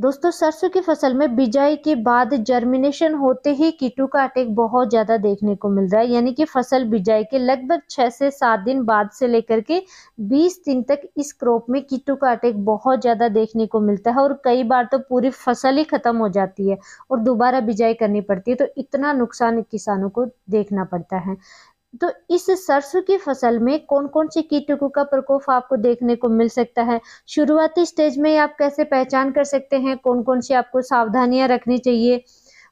दोस्तों सरसों की फसल में बिजाई के बाद जर्मिनेशन होते ही कीटू का अटैक बहुत ज़्यादा देखने को मिल रहा है यानी कि फसल बिजाई के लगभग छह से सात दिन बाद से लेकर के बीस दिन तक इस क्रॉप में कीटू का अटैक बहुत ज़्यादा देखने को मिलता है और कई बार तो पूरी फसल ही ख़त्म हो जाती है और दोबारा बिजाई करनी पड़ती है तो इतना नुकसान किसानों को देखना पड़ता है तो इस सरसों की फसल में कौन कौन से कीटकों का प्रकोप आपको देखने को मिल सकता है शुरुआती स्टेज में आप कैसे पहचान कर सकते हैं कौन कौन सी आपको सावधानियां रखनी चाहिए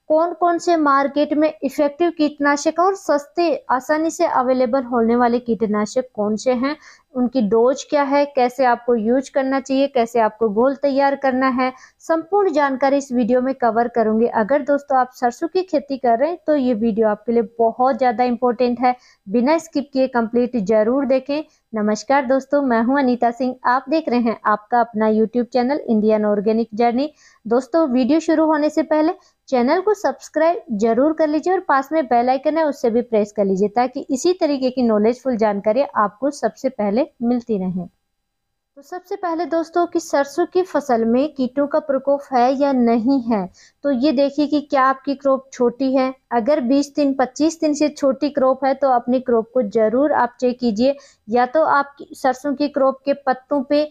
कौन कौन से मार्केट में इफेक्टिव कीटनाशक और सस्ते आसानी से अवेलेबल होने वाले कीटनाशक कौन से हैं उनकी डोज क्या है कैसे आपको यूज करना चाहिए कैसे आपको घोल तैयार करना है संपूर्ण जानकारी इस वीडियो में कवर करूंगी अगर दोस्तों आप सरसों की खेती कर रहे हैं तो ये वीडियो आपके लिए बहुत ज़्यादा इंपॉर्टेंट है बिना स्किप किए कंप्लीट जरूर देखें नमस्कार दोस्तों मैं हूं अनीता सिंह आप देख रहे हैं आपका अपना YouTube channel Indian Organic Journey दोस्तों वीडियो शुरू होने से पहले चैनल को सब्सक्राइब जरूर कर लीजिए और पास में बेल आइकन है उससे भी प्रेस कर लीजिए ताकि इसी तरीके की नॉलेजफुल जानकारी आपको सबसे पहले मिलती रहे तो सबसे पहले दोस्तों कि सरसों की फसल में कीटों का प्रकोप है या नहीं है तो ये देखिए कि क्या आपकी क्रॉप छोटी है अगर 20 दिन 25 दिन से छोटी क्रॉप है तो अपनी क्रॉप को जरूर आप चेक कीजिए या तो आप सरसों के क्रॉप के पत्तों पे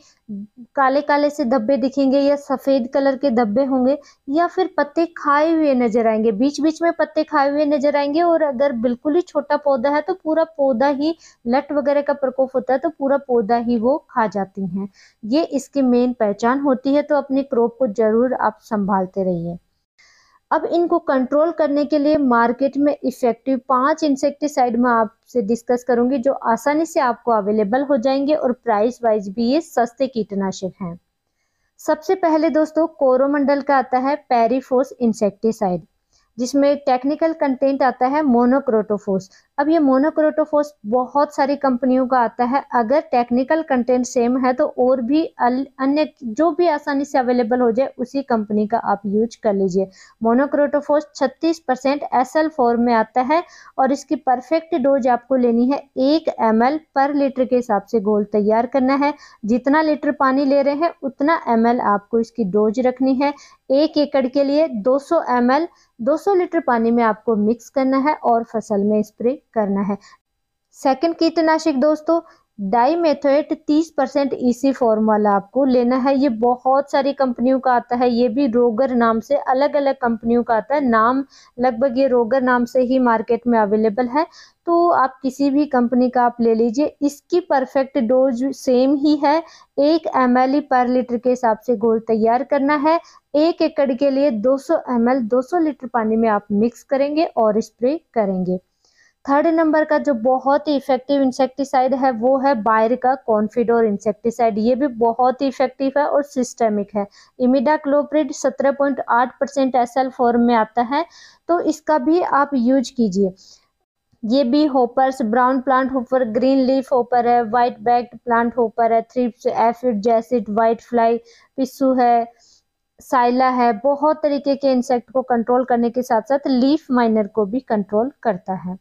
काले काले से धब्बे दिखेंगे या सफ़ेद कलर के धब्बे होंगे या फिर पत्ते खाए हुए नजर आएंगे बीच बीच में पत्ते खाए हुए नजर आएंगे और अगर बिल्कुल ही छोटा पौधा है तो पूरा पौधा ही लट वगैरह का प्रकोप होता है तो पूरा पौधा ही वो खा जाती हैं ये इसकी मेन पहचान होती है तो अपने क्रॉप को ज़रूर आप संभालते रहिए अब इनको कंट्रोल करने के लिए मार्केट में इफेक्टिव पांच इंसेक्टिसाइड मैं आपसे डिस्कस करूंगी जो आसानी से आपको अवेलेबल हो जाएंगे और प्राइस वाइज भी ये सस्ते कीटनाशक हैं सबसे पहले दोस्तों कोरोमंडल का आता है पेरीफोस इंसेक्टिसाइड जिसमें टेक्निकल कंटेंट आता है मोनोक्रोटोफोस अब ये मोनोक्रोटोफोस बहुत सारी कंपनियों का आता है अगर टेक्निकल कंटेंट सेम है तो और भी अन्य जो भी आसानी से अवेलेबल हो जाए उसी कंपनी का आप यूज कर लीजिए मोनोक्रोटोफोस 36 परसेंट एस फॉर्म में आता है और इसकी परफेक्ट डोज आपको लेनी है एक एम पर लीटर के हिसाब से घोल तैयार करना है जितना लीटर पानी ले रहे हैं उतना एम आपको इसकी डोज रखनी है एक एकड़ के लिए 200 एम 200 लीटर पानी में आपको मिक्स करना है और फसल में स्प्रे करना है सेकंड कीटनाशक दोस्तों डाई मेथोएट तीस परसेंट ईसी फॉर्मूला आपको लेना है ये बहुत सारी कंपनियों का आता है ये भी रोगर नाम से अलग अलग कंपनियों का आता है नाम लगभग ये रोगर नाम से ही मार्केट में अवेलेबल है तो आप किसी भी कंपनी का आप ले लीजिए इसकी परफेक्ट डोज सेम ही है एक एम पर लीटर के हिसाब से घोल तैयार करना है एक एकड़ के लिए 200 एम 200 लीटर पानी में आप मिक्स करेंगे और स्प्रे करेंगे थर्ड नंबर का जो बहुत ही इफेक्टिव इंसेक्टिसाइड है वो है बायर का कॉन्फिडोर इंसेक्टिसाइड ये भी बहुत ही इफेक्टिव है और सिस्टेमिक है इमिडा क्लोप्रिड सत्रह पॉइंट आठ परसेंट एस फॉर्म में आता है तो इसका भी आप यूज कीजिए ये भी hoppers brown plant hopper green leaf hopper है वाइट बैक्ड प्लांट होपर है thrips aphid jassid white fly पिस्सू है साइला है बहुत तरीके के इंसेक्ट को कंट्रोल करने के साथ साथ लीफ माइनर को भी कंट्रोल करता है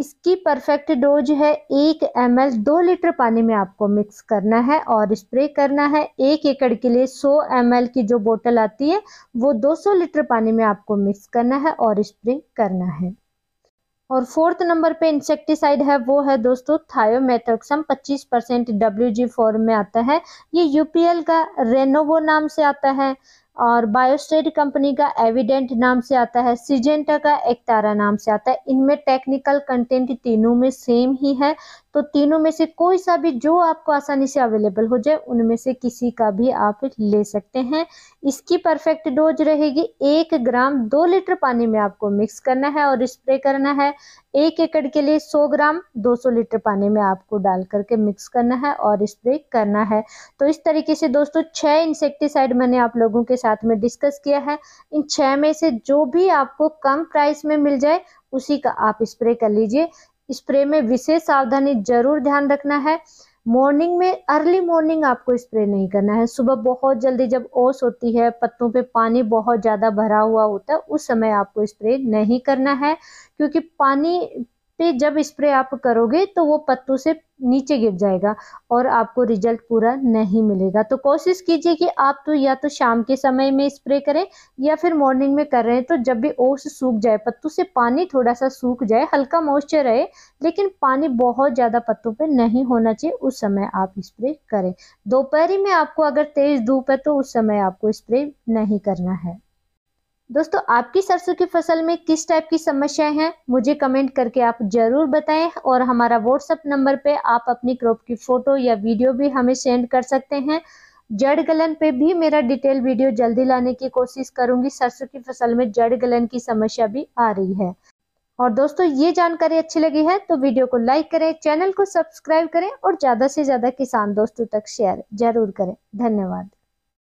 इसकी परफेक्ट डोज है एक एम एल दो लीटर पानी में आपको मिक्स करना है और स्प्रे करना है एक एकड़ के लिए 100 एम एल की जो बोतल आती है वो 200 लीटर पानी में आपको मिक्स करना है और स्प्रे करना है और फोर्थ नंबर पे इंसेक्टिसाइड है वो है दोस्तों thiamethoxam 25 percent W G form में आता है ये यूपीएल का रेनोवो नाम से आता है और बायोस्टेट कंपनी का एविडेंट नाम से आता है सीजेंटा का तारा नाम से आता है इनमें टेक्निकल कंटेंट तीनों में सेम ही है तो तीनों में से कोई सा भी जो आपको आसानी से अवेलेबल हो जाए उनमें से किसी का भी आप ले सकते हैं इसकी परफेक्ट डोज रहेगी एक ग्राम दो लीटर पानी में आपको मिक्स करना है और स्प्रे करना है एक एकड़ के लिए 100 ग्राम 200 लीटर पानी में आपको डाल करके मिक्स करना है और स्प्रे करना है तो इस तरीके से दोस्तों छह इंसेक्टिसाइड मैंने आप लोगों के साथ में डिस्कस किया है इन छह में से जो भी आपको कम प्राइस में मिल जाए उसी का आप स्प्रे कर लीजिए स्प्रे में विशेष सावधानी जरूर ध्यान रखना है मॉर्निंग में अर्ली मॉर्निंग आपको स्प्रे नहीं करना है सुबह बहुत जल्दी जब ओस होती है पत्तों पे पानी बहुत ज़्यादा भरा हुआ होता है उस समय आपको स्प्रे नहीं करना है क्योंकि पानी पे जब स्प्रे आप करोगे तो वो पत्तों से नीचे गिर जाएगा और आपको रिजल्ट पूरा नहीं मिलेगा तो कोशिश कीजिए कि आप तो या तो शाम के समय में स्प्रे करें या फिर मॉर्निंग में कर रहे हैं तो जब भी ओस सूख जाए पत्तों से पानी थोड़ा सा सूख जाए हल्का मॉइस्चर रहे लेकिन पानी बहुत ज़्यादा पत्तों पे नहीं होना चाहिए उस समय आप स्प्रे करें दोपहरी में आपको अगर तेज़ धूप है तो उस समय आपको स्प्रे नहीं करना है दोस्तों आपकी सरसों की फसल में किस टाइप की समस्याएं हैं मुझे कमेंट करके आप ज़रूर बताएं और हमारा व्हाट्सएप नंबर पे आप अपनी क्रॉप की फ़ोटो या वीडियो भी हमें सेंड कर सकते हैं जड़ गलन पे भी मेरा डिटेल वीडियो जल्दी लाने की कोशिश करूंगी सरसों की फसल में जड़ गलन की समस्या भी आ रही है और दोस्तों ये जानकारी अच्छी लगी है तो वीडियो को लाइक करें चैनल को सब्सक्राइब करें और ज़्यादा से ज़्यादा किसान दोस्तों तक शेयर जरूर करें धन्यवाद